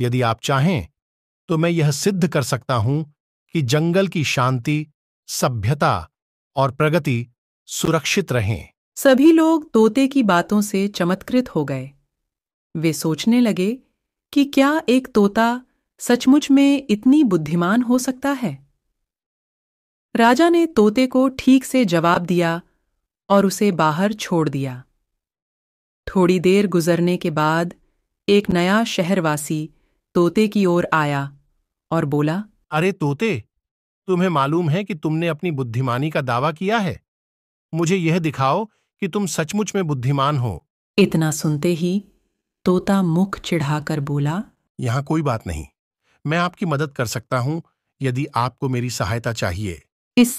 यदि आप चाहें तो मैं यह सिद्ध कर सकता हूं कि जंगल की शांति सभ्यता और प्रगति सुरक्षित रहें सभी लोग तोते की बातों से चमत्कृत हो गए वे सोचने लगे कि क्या एक तोता सचमुच में इतनी बुद्धिमान हो सकता है राजा ने तोते को ठीक से जवाब दिया और उसे बाहर छोड़ दिया थोड़ी देर गुजरने के बाद एक नया शहरवासी तोते की ओर आया और बोला अरे तोते तुम्हें मालूम है कि तुमने अपनी बुद्धिमानी का दावा किया है मुझे यह दिखाओ कि तुम सचमुच में बुद्धिमान हो इतना सुनते ही तोता मुख चिढ़ाकर बोला यहां कोई बात नहीं मैं आपकी मदद कर सकता हूं यदि आपको मेरी सहायता चाहिए इससे